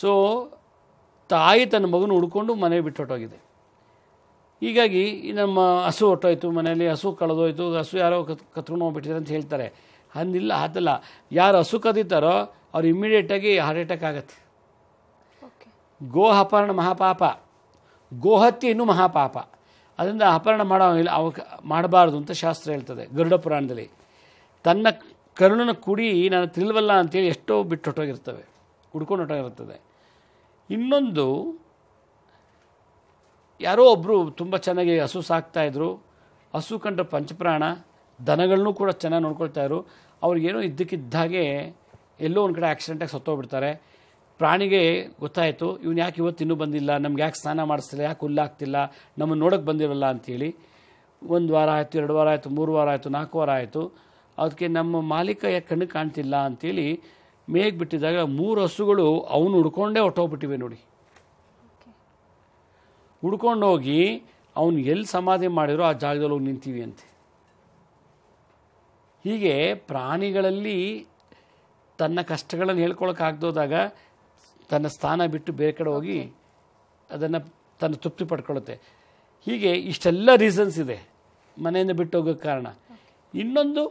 ಸೊ ತಾಯಿ ತನ್ನ ಮಗನ ಹುಡ್ಕೊಂಡು ಮನೆ ಬಿಟ್ಟೊಟ್ಟೋಗಿದೆ ಹೀಗಾಗಿ ನಮ್ಮ ಹಸು ಹೊಟ್ಟೋಯ್ತು ಮನೆಯಲ್ಲಿ ಹಸು ಕಳೆದೋಯ್ತು ಹಸು ಯಾರೋ ಕತ್ ಕತ್ಕೊಂಡು ಹೋಗ್ಬಿಟ್ಟಿದೆ ಅಂತ ಹೇಳ್ತಾರೆ ಅಂದಿಲ್ಲ ಅದಲ್ಲ ಯಾರು ಹಸು ಕದೀತಾರೋ ಅವ್ರು ಇಮ್ಮಿಡಿಯೇಟಾಗಿ ಹಾರ್ಟ್ ಅಟ್ಯಾಕ್ ಆಗತ್ತೆ ಗೋ ಅಪಹರಣ ಮಹಾಪಾಪ ಗೋಹತ್ಯೆ ಇನ್ನೂ ಮಹಾಪಾಪ ಅದರಿಂದ ಅಪಹರಣ ಮಾಡೋ ಅವ ಮಾಡಬಾರ್ದು ಅಂತ ಶಾಸ್ತ್ರ ಹೇಳ್ತದೆ ಗರುಡ ಪುರಾಣದಲ್ಲಿ ತನ್ನ ಕರುಣನ ಕುಡಿ ನಾನು ತಿಳಿವಲ್ಲ ಅಂತೇಳಿ ಎಷ್ಟೋ ಬಿಟ್ಟು ಹೊಟ್ಟೋಗಿರ್ತವೆ ಹುಡ್ಕೊಂಡು ಹೊಟ್ಟೋಗಿರ್ತದೆ ಇನ್ನೊಂದು ಯಾರೋ ಒಬ್ಬರು ತುಂಬ ಚೆನ್ನಾಗಿ ಹಸು ಸಾಕ್ತಾಯಿದ್ರು ಹಸು ಕಂಡ್ರೆ ಪಂಚಪ್ರಾಣ ದನಗಳನ್ನೂ ಕೂಡ ಚೆನ್ನಾಗಿ ನೋಡ್ಕೊಳ್ತಾಯಿದ್ರು ಅವ್ರಿಗೇನೋ ಇದ್ದಕ್ಕಿದ್ದಾಗೆ ಎಲ್ಲೋ ಒಂದು ಕಡೆ ಆಕ್ಸಿಡೆಂಟಾಗಿ ಸತ್ತೋಗ್ಬಿಡ್ತಾರೆ ಪ್ರಾಣಿಗೆ ಗೊತ್ತಾಯಿತು ಇವನು ಯಾಕೆ ಇವತ್ತು ಇನ್ನೂ ಬಂದಿಲ್ಲ ನಮ್ಗೆ ಯಾಕೆ ಸ್ನಾನ ಮಾಡಿಸ್ತಿಲ್ಲ ಯಾಕೆ ಹುಲ್ಲಾಗ್ತಿಲ್ಲ ನಮ್ಮನ್ನು ನೋಡೋಕ್ಕೆ ಬಂದಿರಲ್ಲ ಅಂಥೇಳಿ ಒಂದು ವಾರ ಆಯಿತು ಎರಡು ವಾರ ಆಯಿತು ಮೂರು ವಾರ ಆಯಿತು ನಾಲ್ಕು ವಾರ ಆಯಿತು ಅದಕ್ಕೆ ನಮ್ಮ ಮಾಲೀಕ ಯಾಕೆ ಕಣ್ಣು ಕಾಣ್ತಿಲ್ಲ ಅಂಥೇಳಿ ಮೇಗ್ ಬಿಟ್ಟಿದಾಗ ಮೂರು ಹಸುಗಳು ಅವನು ಹುಡ್ಕೊಂಡೇ ಹೊಟ್ಟೋಗ್ಬಿಟ್ಟಿವೆ ನೋಡಿ ಹುಡ್ಕೊಂಡು ಹೋಗಿ ಅವನು ಎಲ್ಲಿ ಸಮಾಧಿ ಮಾಡಿರೋ ಆ ಜಾಗದಲ್ಲಿ ಹೋಗಿ ನಿಂತೀವಿ ಅಂತೆ ಹೀಗೆ ಪ್ರಾಣಿಗಳಲ್ಲಿ ತನ್ನ ಕಷ್ಟಗಳನ್ನು ಆಗ್ದೋದಾಗ ತನ್ನ ಸ್ಥಾನ ಬಿಟ್ಟು ಬೇರೆ ಕಡೆ ಹೋಗಿ ಅದನ್ನು ತನ್ನ ತೃಪ್ತಿ ಪಡ್ಕೊಳ್ಳುತ್ತೆ ಹೀಗೆ ಇಷ್ಟೆಲ್ಲ ರೀಸನ್ಸ್ ಇದೆ ಮನೆಯಿಂದ ಬಿಟ್ಟು ಹೋಗೋಕ್ಕೆ ಕಾರಣ ಇನ್ನೊಂದು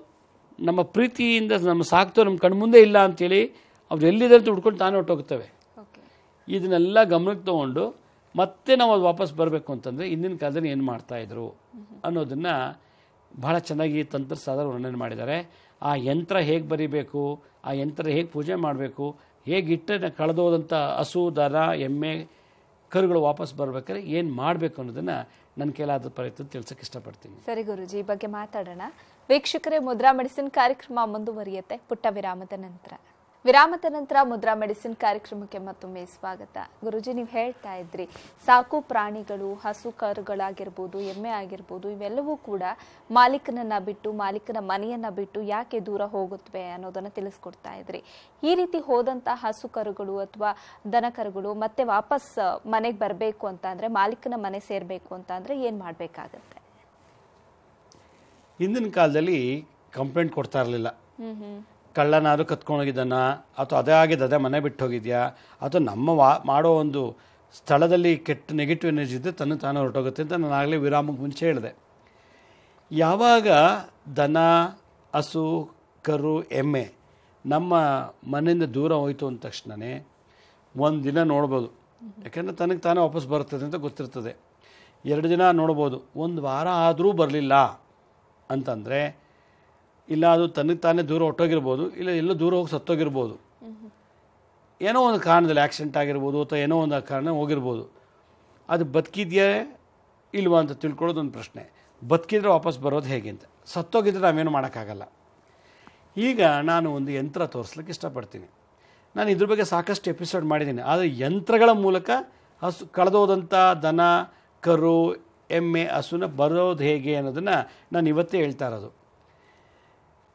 ನಮ್ಮ ಪ್ರೀತಿಯಿಂದ ನಮ್ಮ ಸಾಕ್ತೋ ನಮ್ಮ ಕಣ್ಮುಂದೆ ಇಲ್ಲ ಅಂತೇಳಿ ಅವ್ರು ಎಲ್ಲಿದೆ ಅಂತ ಹುಡ್ಕೊಂಡು ತಾನೇ ಹೊಟ್ಟೋಗ್ತವೆ ಇದನ್ನೆಲ್ಲ ಗಮನಕ್ಕೆ ತೊಗೊಂಡು ಮತ್ತೆ ನಾವು ಅದು ವಾಪಸ್ ಬರಬೇಕು ಅಂತಂದರೆ ಇಂದಿನ ಕಾಲದಲ್ಲಿ ಏನು ಮಾಡ್ತಾಯಿದ್ರು ಅನ್ನೋದನ್ನು ಬಹಳ ಚೆನ್ನಾಗಿ ಸಾಧಾರ ವರ್ಣನೆ ಮಾಡಿದ್ದಾರೆ ಆ ಯಂತ್ರ ಹೇಗೆ ಬರಿಬೇಕು ಆ ಯಂತ್ರ ಹೇಗೆ ಪೂಜೆ ಮಾಡಬೇಕು ಹೇಗೆ ಇಟ್ಟರೆ ಕಳೆದೋದಂಥ ಹಸು ದರ ಎಮ್ಮೆ ಕರುಗಳು ವಾಪಸ್ ಬರಬೇಕಾದ್ರೆ ಏನು ಮಾಡಬೇಕು ಅನ್ನೋದನ್ನು ನನ್ನ ಕೈಲಾದ ಪ್ರಯತ್ನ ತಿಳಿಸೋಕೆ ಇಷ್ಟಪಡ್ತೀನಿ ಸರಿ ಗುರುಜಿ ಈ ಬಗ್ಗೆ ಮಾತಾಡೋಣ ವೀಕ್ಷಕರೇ ಮುದ್ರಾ ಮೆಡಿಸಿನ್ ಕಾರ್ಯಕ್ರಮ ಮುಂದುವರಿಯುತ್ತೆ ಪುಟ್ಟ ವಿರಾಮದ ನಂತರ ವಿರಾಮದ ನಂತರ ಮುದ್ರಾ ಮೆಡಿಸಿನ್ ಕಾರ್ಯಕ್ರಮಕ್ಕೆ ಮತ್ತೊಮ್ಮೆ ಸ್ವಾಗತ ಗುರುಜಿ ನೀವು ಹೇಳ್ತಾ ಇದ್ರಿ ಸಾಕು ಪ್ರಾಣಿಗಳು ಹಸು ಕರುಗಳಾಗಿರ್ಬೋದು ಎಮ್ಮೆ ಆಗಿರ್ಬೋದು ಇವೆಲ್ಲವೂ ಕೂಡ ಮಾಲೀಕನನ್ನ ಬಿಟ್ಟು ಮಾಲೀಕನ ಮನೆಯನ್ನ ಬಿಟ್ಟು ಯಾಕೆ ದೂರ ಹೋಗುತ್ತವೆ ಅನ್ನೋದನ್ನ ತಿಳಿಸ್ಕೊಡ್ತಾ ಇದ್ರಿ ಈ ರೀತಿ ಹೋದಂತ ಹಸು ಕರುಗಳು ಅಥವಾ ದನ ಕರುಗಳು ಮತ್ತೆ ವಾಪಸ್ ಮನೆಗೆ ಬರಬೇಕು ಅಂತ ಅಂದ್ರೆ ಮಾಲೀಕನ ಮನೆ ಸೇರಬೇಕು ಅಂತ ಅಂದ್ರೆ ಏನ್ ಮಾಡ್ಬೇಕಾಗತ್ತೆ ಹಿಂದಿನ ಕಾಲದಲ್ಲಿ ಕಂಪ್ಲೇಂಟ್ ಕೊಡ್ತಾ ಇರಲಿಲ್ಲ ಕಳ್ಳನಾದ್ರೂ ಕತ್ಕೊಂಡೋಗಿದ್ದಾನ ಅಥವಾ ಅದೇ ಆಗಿದೆ ಅದೇ ಮನೆ ಬಿಟ್ಟು ಹೋಗಿದ್ಯಾ ಅಥವಾ ನಮ್ಮ ವಾ ಮಾಡೋ ಒಂದು ಸ್ಥಳದಲ್ಲಿ ಕೆಟ್ಟ ನೆಗೆಟಿವ್ ಎನರ್ಜಿ ಇದ್ದರೆ ತನ್ನ ತಾನು ಹೊರಟೋಗುತ್ತೆ ಅಂತ ನಾನು ಆಗಲೇ ವಿರಾಮಕ್ಕೆ ಮುಂಚೆ ಹೇಳಿದೆ ಯಾವಾಗ ದನ ಹಸು ಕರು ಎಮ್ಮೆ ನಮ್ಮ ಮನೆಯಿಂದ ದೂರ ಹೋಯಿತು ಅಂದ ತಕ್ಷಣವೇ ಒಂದು ದಿನ ನೋಡ್ಬೋದು ಯಾಕೆಂದರೆ ತನಗೆ ತಾನೇ ವಾಪಸ್ ಬರ್ತದೆ ಅಂತ ಗೊತ್ತಿರ್ತದೆ ಎರಡು ದಿನ ನೋಡ್ಬೋದು ಒಂದು ವಾರ ಆದರೂ ಬರಲಿಲ್ಲ ಅಂತಂದರೆ ಇಲ್ಲ ಅದು ತನ್ನ ತಾನೇ ದೂರ ಹೊಟ್ಟೋಗಿರ್ಬೋದು ಇಲ್ಲ ಎಲ್ಲೋ ದೂರ ಹೋಗಿ ಸತ್ತೋಗಿರ್ಬೋದು ಏನೋ ಒಂದು ಕಾರಣದಲ್ಲಿ ಆ್ಯಕ್ಸಿಡೆಂಟ್ ಆಗಿರ್ಬೋದು ಅಥವಾ ಏನೋ ಒಂದು ಕಾರಣ ಹೋಗಿರ್ಬೋದು ಅದು ಬದುಕಿದೆಯೇ ಇಲ್ವ ಅಂತ ತಿಳ್ಕೊಳ್ಳೋದು ಒಂದು ಪ್ರಶ್ನೆ ಬದುಕಿದ್ರೆ ವಾಪಸ್ ಬರೋದು ಹೇಗೆ ಅಂತ ಸತ್ತೋಗಿದ್ರೆ ನಾವೇನು ಮಾಡೋಕ್ಕಾಗಲ್ಲ ಈಗ ನಾನು ಒಂದು ಯಂತ್ರ ತೋರಿಸ್ಲಿಕ್ಕೆ ಇಷ್ಟಪಡ್ತೀನಿ ನಾನು ಇದ್ರ ಬಗ್ಗೆ ಸಾಕಷ್ಟು ಎಪಿಸೋಡ್ ಮಾಡಿದ್ದೀನಿ ಆದರೆ ಯಂತ್ರಗಳ ಮೂಲಕ ಹಸು ಕಳೆದೋದಂಥ ದನ ಕರು ಎಮ್ಮೆ ಹಸುನ ಬರೋದು ಹೇಗೆ ಅನ್ನೋದನ್ನು ನಾನು ಇವತ್ತೇ ಹೇಳ್ತಾ ಇರೋದು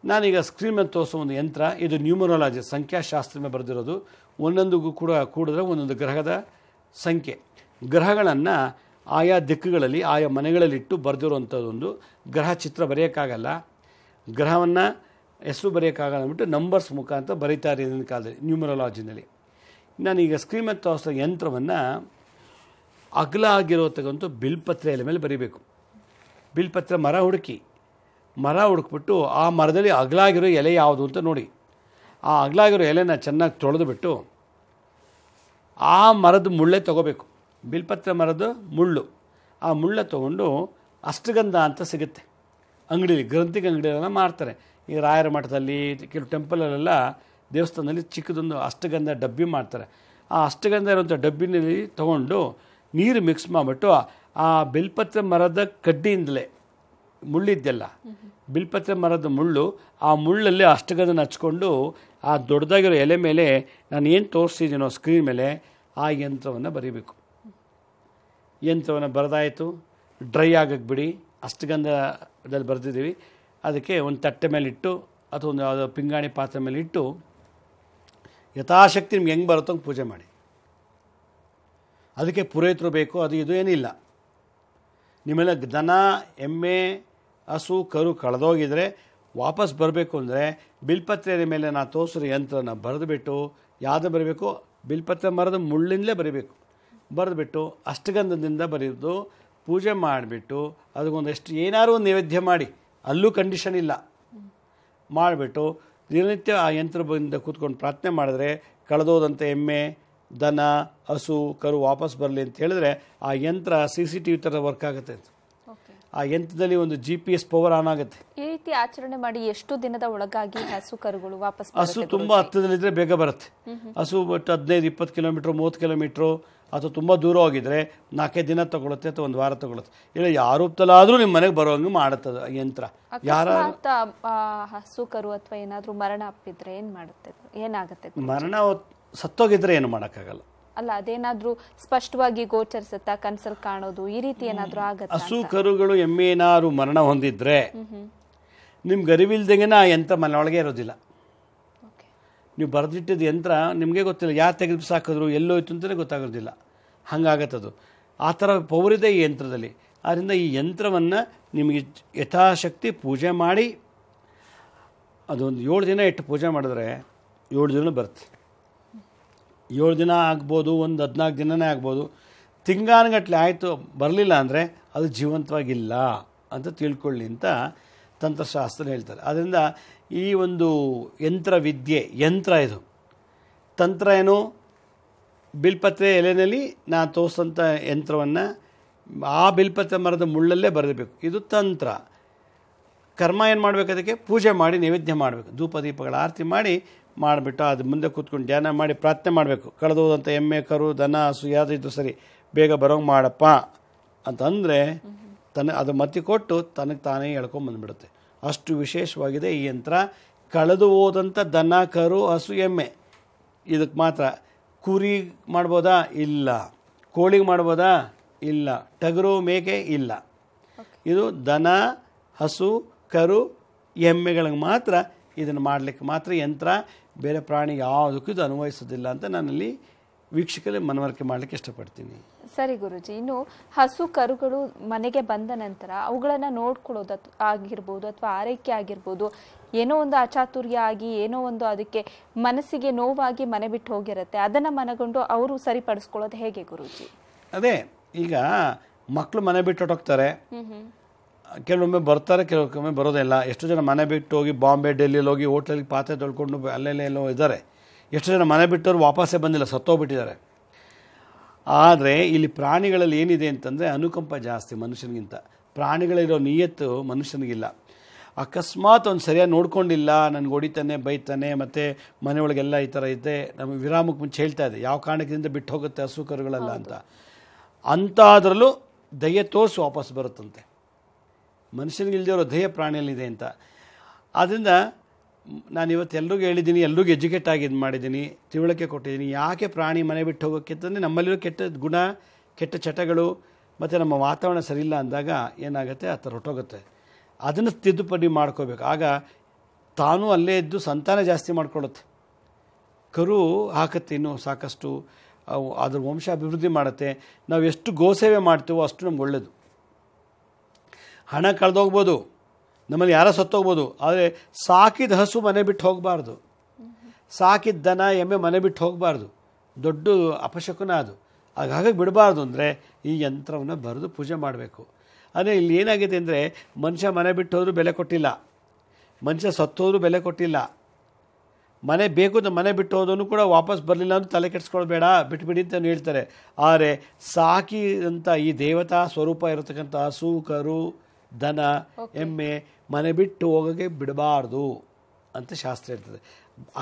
ನಾನೀಗ ಸ್ಕ್ರೀನ್ ಮೇಲೆ ತೋರಿಸೋ ಒಂದು ಯಂತ್ರ ಇದು ನ್ಯೂಮರಾಲಜಿ ಸಂಖ್ಯಾಶಾಸ್ತ್ರ ಬರೆದಿರೋದು ಒಂದೊಂದಿಗೂ ಕೂಡ ಕೂಡಿದ್ರೆ ಒಂದೊಂದು ಗ್ರಹದ ಸಂಖ್ಯೆ ಗ್ರಹಗಳನ್ನು ಆಯಾ ದಿಕ್ಕುಗಳಲ್ಲಿ ಆಯಾ ಮನೆಗಳಲ್ಲಿಟ್ಟು ಬರೆದಿರುವಂಥದ್ದೊಂದು ಗ್ರಹ ಚಿತ್ರ ಬರೆಯೋಕ್ಕಾಗಲ್ಲ ಗ್ರಹವನ್ನು ಹೆಸರು ಬರೆಯೋಕ್ಕಾಗಲ್ಲ ಅಂದ್ಬಿಟ್ಟು ನಂಬರ್ಸ್ ಮುಖಾಂತರ ಬರೀತಾರೆ ಇದನ್ನ ಕಾಲದಲ್ಲಿ ನ್ಯೂಮರಾಲಜಿನಲ್ಲಿ ನಾನೀಗ ಸ್ಕ್ರೀನ್ ಮೇಲೆ ತೋರಿಸೋ ಯಂತ್ರವನ್ನು ಅಗಲ ಆಗಿರೋ ಬಿಲ್ಪತ್ರೆ ಎಲೆ ಮೇಲೆ ಬರೀಬೇಕು ಬಿಲ್ಪತ್ರ ಮರ ಹುಡುಕಿ ಮರ ಹುಡುಕ್ಬಿಟ್ಟು ಆ ಮರದಲ್ಲಿ ಅಗಲಾಗಿರೋ ಎಲೆ ಯಾವುದು ಅಂತ ನೋಡಿ ಆ ಅಗಲಾಗಿರೋ ಎಲೆನ ಚೆನ್ನಾಗಿ ತೊಳೆದುಬಿಟ್ಟು ಆ ಮರದ ಮುಳ್ಳೆ ತೊಗೋಬೇಕು ಬಿಲ್ಪತ್ರ ಮರದ ಮುಳ್ಳು ಆ ಮುಳ್ಳೆ ತೊಗೊಂಡು ಅಷ್ಟಗಂಧ ಅಂತ ಸಿಗುತ್ತೆ ಅಂಗಡಿಲಿ ಗ್ರಂಥಿಗೆ ಅಂಗಡಿಯಲ್ಲೆಲ್ಲ ಮಾಡ್ತಾರೆ ಈ ರಾಯರ ಮಠದಲ್ಲಿ ಕೆಲವು ಟೆಂಪಲಲ್ಲೆಲ್ಲ ದೇವಸ್ಥಾನದಲ್ಲಿ ಚಿಕ್ಕದೊಂದು ಅಷ್ಟಗಂಧ ಡಬ್ಬಿ ಮಾಡ್ತಾರೆ ಆ ಅಷ್ಟಗಂಧ ಇರುವಂಥ ಡಬ್ಬಿನಲ್ಲಿ ತೊಗೊಂಡು ನೀರು ಮಿಕ್ಸ್ ಮಾಡಿಬಿಟ್ಟು ಆ ಬಿಲ್ಪತ್ರ ಮರದ ಕಡ್ಡಿಯಿಂದಲೇ ಮುಳ್ಳಿದ್ದೆಲ್ಲ ಬಿಲ್ಪತ್ರ ಮರದ ಮುಳ್ಳು ಆ ಮುಳ್ಳಲ್ಲಿ ಅಷ್ಟುಗಂಧನ ಹಚ್ಕೊಂಡು ಆ ದೊಡ್ಡದಾಗಿರೋ ಎಲೆ ಮೇಲೆ ನಾನು ಏನು ತೋರಿಸ್ತಿದ್ದೀನೋ ಸ್ಕ್ರೀನ್ ಮೇಲೆ ಆ ಯಂತ್ರವನ್ನು ಬರೀಬೇಕು ಯಂತ್ರವನ್ನು ಬರೆದಾಯಿತು ಡ್ರೈ ಆಗಕ್ಕೆ ಬಿಡಿ ಅಷ್ಟಗಂಧದಲ್ಲಿ ಬರೆದಿದ್ದೀವಿ ಅದಕ್ಕೆ ಒಂದು ತಟ್ಟೆ ಮೇಲೆ ಇಟ್ಟು ಅಥವಾ ಒಂದು ಪಿಂಗಾಣಿ ಪಾತ್ರೆ ಮೇಲೆ ಇಟ್ಟು ಯಥಾಶಕ್ತಿ ನಿಮ್ಗೆ ಹೆಂಗೆ ಬರುತ್ತೋ ಪೂಜೆ ಮಾಡಿ ಅದಕ್ಕೆ ಪುರೋಹಿತರು ಬೇಕು ಅದು ಇದು ಏನಿಲ್ಲ ನಿಮ್ಮೆಲ್ಲ ದನ ಎಮ್ಮೆ ಹಸು ಕರು ಕಳೆದೋಗಿದರೆ ವಾಪಸ್ ಬರಬೇಕು ಅಂದರೆ ಬಿಲ್ಪತ್ರೆಯ ಮೇಲೆ ನಾ ತೋರಿಸಿರೋ ಯಂತ್ರನ ಬರೆದುಬಿಟ್ಟು ಯಾವುದು ಬರೀಬೇಕು ಬಿಲ್ಪತ್ರೆ ಮರದ ಮುಳ್ಳಿಂದಲೇ ಬರೀಬೇಕು ಬರೆದುಬಿಟ್ಟು ಅಷ್ಟಗಂಧದಿಂದ ಬರೆದು ಪೂಜೆ ಮಾಡಿಬಿಟ್ಟು ಅದಕ್ಕೊಂದಷ್ಟು ಏನಾದರೂ ಒಂದು ನೈವೇದ್ಯ ಮಾಡಿ ಅಲ್ಲೂ ಕಂಡೀಷನ್ ಇಲ್ಲ ಮಾಡಿಬಿಟ್ಟು ದಿನನಿತ್ಯ ಆ ಯಂತ್ರದಿಂದ ಕೂತ್ಕೊಂಡು ಪ್ರಾರ್ಥನೆ ಮಾಡಿದ್ರೆ ಕಳೆದೋದಂಥ ಎಮ್ಮೆ ದನ ಹಸು ಕರು ವಾಪಸ್ ಬರಲಿ ಅಂತ ಹೇಳಿದ್ರೆ ಆ ಯಂತ್ರ ಸಿ ಸಿ ಟಿ ಥರ ವರ್ಕ್ ಆಗುತ್ತೆ ಅಂತ ಆ ಯಂತ್ರದಲ್ಲಿ ಒಂದು G P S power on ಆಗುತ್ತೆ ಈ ರೀತಿ ಆಚರಣೆ ಮಾಡಿ ಎಷ್ಟು ದಿನದ ಒಳಗಾಗಿ ಹಸು ಕರುಗಳು ವಾಪಸ್ ಹಸು ತುಂಬ ಹತ್ತಿರದಲ್ಲಿದ್ದರೆ ಬೇಗ ಬರುತ್ತೆ ಹಸು ಬಟ್ ಹದಿನೈದು ಇಪ್ಪತ್ತು ಕಿಲೋಮೀಟ್ರ್ ಮೂವತ್ತು ಕಿಲೋಮೀಟ್ರು ಅಥವಾ ತುಂಬ ದೂರ ಹೋಗಿದ್ರೆ ನಾಲ್ಕೈದು ದಿನ ತಗೊಳುತ್ತೆ ಅಥವಾ ಒಂದು ವಾರ ತಗೊಳುತ್ತೆ ಇಲ್ಲ ಆದ್ರೂ ನಿಮ್ಮ ಮನೆಗೆ ಬರೋಂಗೆ ಮಾಡುತ್ತದೆ ಯಂತ್ರ ಯಾರ ಹಸು ಕರು ಅಥವಾ ಏನಾದರೂ ಮರಣ ಅಪ್ಪಿದ್ರೆ ಏನು ಮಾಡುತ್ತೆ ಏನಾಗುತ್ತೆ ಮರಣ ಸತ್ತೋಗಿದ್ರೆ ಏನು ಮಾಡೋಕ್ಕಾಗಲ್ಲ ಅಲ್ಲ ಅದೇನಾದ್ರೂ ಸ್ಪಷ್ಟವಾಗಿ ಗೋಚರಿಸುತ್ತಾ ಕನ್ಸಲ್ ಕಾಣೋದು ಈ ರೀತಿ ಏನಾದರೂ ಆಗುತ್ತೆ ಹಸು ಕರುಗಳು ಏನಾದ್ರು ಮರಣ ಹೊಂದಿದ್ರೆ ನಿಮ್ಗೆ ಅರಿವಿಲ್ದಂಗೆನ ಆ ಯಂತ್ರ ಮನೆಯೊಳಗೆ ಇರೋದಿಲ್ಲ ನೀವು ಬರೆದಿಟ್ಟಿದ್ದ ಯಂತ್ರ ನಿಮಗೆ ಗೊತ್ತಿಲ್ಲ ಯಾರು ತೆಗೆದು ಸಾಕಿದ್ರು ಎಲ್ಲೋಯ್ತು ಅಂತಲೇ ಗೊತ್ತಾಗೋದಿಲ್ಲ ಹಂಗಾಗತ್ತದು ಆ ಥರ ಪೌರಿದೆ ಈ ಯಂತ್ರದಲ್ಲಿ ಆದ್ದರಿಂದ ಈ ಯಂತ್ರವನ್ನು ನಿಮಗೆ ಯಥಾಶಕ್ತಿ ಪೂಜೆ ಮಾಡಿ ಅದೊಂದು ಏಳು ದಿನ ಇಟ್ಟು ಪೂಜೆ ಮಾಡಿದ್ರೆ ಏಳು ದಿನ ಬರ್ತೀವಿ ಏಳು ದಿನ ಆಗ್ಬೋದು ಒಂದು ಹದಿನಾಲ್ಕು ದಿನವೇ ಆಗ್ಬೋದು ತಿಂಗಾನುಗಟ್ಲೆ ಆಯಿತು ಬರಲಿಲ್ಲ ಅಂದರೆ ಅದು ಜೀವಂತವಾಗಿಲ್ಲ ಅಂತ ತಿಳ್ಕೊಳ್ಳಿ ಅಂತ ತಂತ್ರಶಾಸ್ತ್ರ ಹೇಳ್ತಾರೆ ಅದರಿಂದ ಈ ಒಂದು ಯಂತ್ರ ವಿದ್ಯೆ ಯಂತ್ರ ಇದು ತಂತ್ರ ಏನು ಬಿಲ್ಪತ್ರೆ ಎಲೆಯಲ್ಲಿ ನಾನು ತೋರಿಸಂಥ ಯಂತ್ರವನ್ನು ಆ ಬಿಲ್ಪತ್ರೆ ಮರದ ಮುಳ್ಳಲ್ಲೇ ಬರಬೇಕು ಇದು ತಂತ್ರ ಕರ್ಮ ಏನು ಮಾಡಬೇಕು ಅದಕ್ಕೆ ಪೂಜೆ ಮಾಡಿ ನೈವೇದ್ಯ ಮಾಡಬೇಕು ಧೂಪ ದೀಪಗಳ ಆರತಿ ಮಾಡಿ ಮಾಡಿಬಿಟ್ಟು ಅದು ಮುಂದೆ ಕೂತ್ಕೊಂಡು ಧ್ಯಾನ ಮಾಡಿ ಪ್ರಾರ್ಥನೆ ಮಾಡಬೇಕು ಕಳೆದು ಹೋದಂಥ ಎಮ್ಮೆ ಕರು ದನ ಹಸು ಯಾವುದಿದ್ದು ಸರಿ ಬೇಗ ಬರೋಂಗೆ ಮಾಡಪ್ಪ ಅಂತಂದರೆ ತನ್ನ ಅದು ಮತ್ತಿ ಕೊಟ್ಟು ತನಗೆ ತಾನೇ ಹೇಳ್ಕೊಂಬಂದ್ಬಿಡುತ್ತೆ ಅಷ್ಟು ವಿಶೇಷವಾಗಿದೆ ಈ ಯಂತ್ರ ಕಳೆದು ಹೋದಂಥ ದನ ಕರು ಹಸು ಎಮ್ಮೆ ಇದಕ್ಕೆ ಮಾತ್ರ ಕುರಿ ಮಾಡ್ಬೋದಾ ಇಲ್ಲ ಕೋಳಿಗೆ ಮಾಡ್ಬೋದಾ ಇಲ್ಲ ಟಗರು ಮೇಕೆ ಇಲ್ಲ ಇದು ದನ ಹಸು ಕರು ಎಮ್ಮೆಗಳಿಗೆ ಮಾತ್ರ ಇದನ್ನು ಮಾಡಲಿಕ್ಕೆ ಮಾತ್ರ ಯಂತ್ರ ಬೇರೆ ಪ್ರಾಣಿ ಯಾವುದಕ್ಕೂ ಇದು ಅನ್ವಯಿಸೋದಿಲ್ಲ ಅಂತ ನಾನಲ್ಲಿ ವೀಕ್ಷಕರೇ ಮನವರಿಕೆ ಮಾಡಲಿಕ್ಕೆ ಇಷ್ಟಪಡ್ತೀನಿ ಸರಿ ಗುರುಜಿ ಇನ್ನು ಹಸು ಕರುಗಳು ಮನೆಗೆ ಬಂದ ನಂತರ ಅವುಗಳನ್ನು ನೋಡ್ಕೊಳ್ಳೋದು ಆಗಿರ್ಬೋದು ಅಥವಾ ಆರೈಕೆ ಆಗಿರ್ಬೋದು ಏನೋ ಒಂದು ಅಚಾತುರ್ಯ ಆಗಿ ಏನೋ ಒಂದು ಅದಕ್ಕೆ ಮನಸ್ಸಿಗೆ ನೋವಾಗಿ ಮನೆ ಬಿಟ್ಟು ಹೋಗಿರುತ್ತೆ ಅದನ್ನು ಮನಗೊಂಡು ಅವರು ಸರಿಪಡಿಸ್ಕೊಳ್ಳೋದು ಹೇಗೆ ಗುರುಜಿ ಅದೇ ಈಗ ಮಕ್ಕಳು ಮನೆ ಬಿಟ್ಟು ಹೊಟ್ಟೋಗ್ತಾರೆ ಕೆಲವೊಮ್ಮೆ ಬರ್ತಾರೆ ಕೆಲವೊಮ್ಮೆ ಬರೋದಿಲ್ಲ ಎಷ್ಟು ಜನ ಮನೆ ಬಿಟ್ಟು ಹೋಗಿ ಬಾಂಬೆ ಡೆಲ್ಲಿಯಲ್ಲಿ ಹೋಗಿ ಹೋಟ್ಲಲ್ಲಿ ಪಾತ್ರೆ ತೊಳ್ಕೊಂಡು ಅಲ್ಲೆಲ್ಲ ಎಲ್ಲೋ ಇದ್ದಾರೆ ಎಷ್ಟು ಜನ ಮನೆ ಬಿಟ್ಟವರು ವಾಪಸ್ಸೇ ಬಂದಿಲ್ಲ ಸತ್ತೋಗ್ಬಿಟ್ಟಿದ್ದಾರೆ ಆದರೆ ಇಲ್ಲಿ ಪ್ರಾಣಿಗಳಲ್ಲಿ ಏನಿದೆ ಅಂತಂದರೆ ಅನುಕಂಪ ಜಾಸ್ತಿ ಮನುಷ್ಯನಿಗಿಂತ ಪ್ರಾಣಿಗಳಿರೋ ನಿಯತ್ತು ಮನುಷ್ಯನಿಗಿಲ್ಲ ಅಕಸ್ಮಾತ್ ಒಂದು ಸರಿಯಾಗಿ ನೋಡ್ಕೊಂಡಿಲ್ಲ ನನಗೆ ಹೊಡಿತಾನೆ ಬೈತಾನೆ ಮತ್ತು ಮನೆಯೊಳಗೆಲ್ಲ ಈ ಥರ ಇದೆ ನಮ್ಮ ವಿರಾಮಕ್ಕೆ ಮುಂಚೆ ಹೇಳ್ತಾ ಇದೆ ಯಾವ ಕಾರಣಕ್ಕಿಂತ ಬಿಟ್ಟು ಹೋಗುತ್ತೆ ಹಸು ಕರುಗಳೆಲ್ಲ ಅಂತ ಅಂಥದ್ರಲ್ಲೂ ದಯೆ ತೋರಿಸಿ ವಾಪಸ್ ಬರುತ್ತಂತೆ ಮನುಷ್ಯನಿಗಿಲ್ಲದೆ ಇರೋ ಧ್ಯೇಯ ಪ್ರಾಣಿಯಲ್ಲಿದೆ ಅಂತ ಆದ್ದರಿಂದ ನಾನು ಇವತ್ತು ಎಲ್ರಿಗೂ ಹೇಳಿದ್ದೀನಿ ಎಲ್ರಿಗೂ ಎಜುಕೇಟ್ ಆಗಿ ಇದು ಮಾಡಿದ್ದೀನಿ ತಿಳುವಳಿಕೆ ಕೊಟ್ಟಿದ್ದೀನಿ ಯಾಕೆ ಪ್ರಾಣಿ ಮನೆ ಬಿಟ್ಟು ಹೋಗೋಕ್ಕೆ ಅಂತಂದರೆ ನಮ್ಮಲ್ಲಿರೋ ಕೆಟ್ಟ ಗುಣ ಕೆಟ್ಟ ಚಟಗಳು ಮತ್ತು ನಮ್ಮ ವಾತಾವರಣ ಸರಿಯಿಲ್ಲ ಅಂದಾಗ ಏನಾಗುತ್ತೆ ಆ ಥರ ಹೊಟ್ಟೋಗುತ್ತೆ ಅದನ್ನು ತಿದ್ದುಪಡಿ ಮಾಡ್ಕೋಬೇಕು ಆಗ ತಾನೂ ಅಲ್ಲೇ ಇದ್ದು ಸಂತಾನ ಜಾಸ್ತಿ ಮಾಡ್ಕೊಳ್ಳುತ್ತೆ ಕರು ಹಾಕತ್ತೆ ಇನ್ನೂ ಸಾಕಷ್ಟು ಅದ್ರ ವಂಶ ಅಭಿವೃದ್ಧಿ ಮಾಡುತ್ತೆ ನಾವು ಎಷ್ಟು ಗೋಸೇವೆ ಮಾಡ್ತೀವೋ ಅಷ್ಟು ನಮ್ಗೆ ಒಳ್ಳೇದು ಹಣ ಕಳೆದೋಗ್ಬೋದು ನಮ್ಮಲ್ಲಿ ಯಾರೋ ಸತ್ತೋಗ್ಬೋದು ಆದರೆ ಸಾಕಿದ ಹಸು ಮನೆ ಬಿಟ್ಟು ಹೋಗಬಾರ್ದು ಸಾಕಿದ ದನ ಎಮ್ಮೆ ಮನೆ ಬಿಟ್ಟು ಹೋಗಬಾರ್ದು ದೊಡ್ಡ ಅಪಶಕುನ ಅದು ಹಾಗಾಗಿ ಬಿಡಬಾರ್ದು ಅಂದರೆ ಈ ಯಂತ್ರವನ್ನು ಬರೆದು ಪೂಜೆ ಮಾಡಬೇಕು ಅಂದರೆ ಇಲ್ಲಿ ಏನಾಗಿದೆ ಅಂದರೆ ಮನುಷ್ಯ ಮನೆ ಬಿಟ್ಟು ಹೋದರೂ ಬೆಲೆ ಕೊಟ್ಟಿಲ್ಲ ಮನುಷ್ಯ ಸತ್ತೋದ್ರೂ ಬೆಲೆ ಕೊಟ್ಟಿಲ್ಲ ಮನೆ ಬೇಕು ಮನೆ ಬಿಟ್ಟು ಹೋದನು ಕೂಡ ವಾಪಸ್ ಬರಲಿಲ್ಲ ಅಂತ ತಲೆ ಕೆಡಿಸ್ಕೊಳ್ಬೇಡ ಬಿಟ್ಬಿಡಿ ಅಂತ ಹೇಳ್ತಾರೆ ಆದರೆ ಸಾಕಿದಂಥ ಈ ದೇವತಾ ಸ್ವರೂಪ ಇರತಕ್ಕಂಥ ಹಸು ಕರು ದನ ಎಮ್ಮೆ ಮನೆ ಬಿಟ್ಟು ಹೋಗೋಕ್ಕೆ ಬಿಡಬಾರ್ದು ಅಂತ ಶಾಸ್ತ್ರ ಇರ್ತದೆ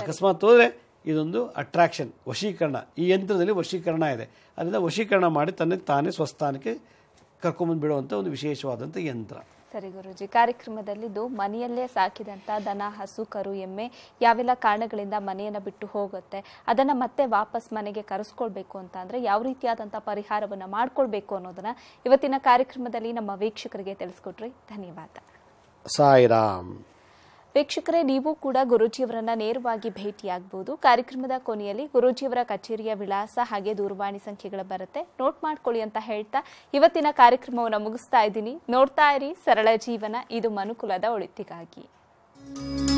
ಅಕಸ್ಮಾತ್ ಹೋದರೆ ಇದೊಂದು ಅಟ್ರಾಕ್ಷನ್ ವಶೀಕರಣ ಈ ಯಂತ್ರದಲ್ಲಿ ವಶೀಕರಣ ಇದೆ ಅದರಿಂದ ವಶೀಕರಣ ಮಾಡಿ ತನ್ನ ತಾನೇ ಸ್ವಸ್ಥಾನಕ್ಕೆ ಕರ್ಕೊಂಬಂದು ಬಿಡುವಂಥ ಒಂದು ವಿಶೇಷವಾದಂಥ ಯಂತ್ರ ಸರಿ ಗುರುಜಿ ಕಾರ್ಯಕ್ರಮದಲ್ಲಿದ್ದು ಮನೆಯಲ್ಲೇ ಸಾಕಿದಂತ ದನ ಹಸು ಕರು ಎಮ್ಮೆ ಯಾವೆಲ್ಲ ಕಾರಣಗಳಿಂದ ಮನೆಯನ್ನು ಬಿಟ್ಟು ಹೋಗುತ್ತೆ ಅದನ್ನ ಮತ್ತೆ ವಾಪಸ್ ಮನೆಗೆ ಕರೆಸ್ಕೊಳ್ಬೇಕು ಅಂತ ಅಂದ್ರೆ ಯಾವ ರೀತಿಯಾದಂತಹ ಪರಿಹಾರವನ್ನು ಮಾಡ್ಕೊಳ್ಬೇಕು ಅನ್ನೋದನ್ನ ಇವತ್ತಿನ ಕಾರ್ಯಕ್ರಮದಲ್ಲಿ ನಮ್ಮ ವೀಕ್ಷಕರಿಗೆ ತಿಳಿಸ್ಕೊಟ್ರಿ ಧನ್ಯವಾದ ಸಾಯಿರಾಮ್ ವೀಕ್ಷಕರೇ ನೀವು ಕೂಡ ಗುರೂಜಿಯವರನ್ನ ನೇರವಾಗಿ ಭೇಟಿಯಾಗಬಹುದು ಕಾರ್ಯಕ್ರಮದ ಕೊನೆಯಲ್ಲಿ ಗುರುಜಿಯವರ ಕಚೇರಿಯ ವಿಳಾಸ ಹಾಗೆ ದೂರವಾಣಿ ಸಂಖ್ಯೆಗಳು ಬರುತ್ತೆ ನೋಟ್ ಮಾಡ್ಕೊಳ್ಳಿ ಅಂತ ಹೇಳ್ತಾ ಇವತ್ತಿನ ಕಾರ್ಯಕ್ರಮವನ್ನು ಮುಗಿಸ್ತಾ ಇದ್ದೀನಿ ನೋಡ್ತಾ ಇರಿ ಸರಳ ಜೀವನ ಇದು ಮನುಕುಲದ ಒಳಿತಿಗಾಗಿ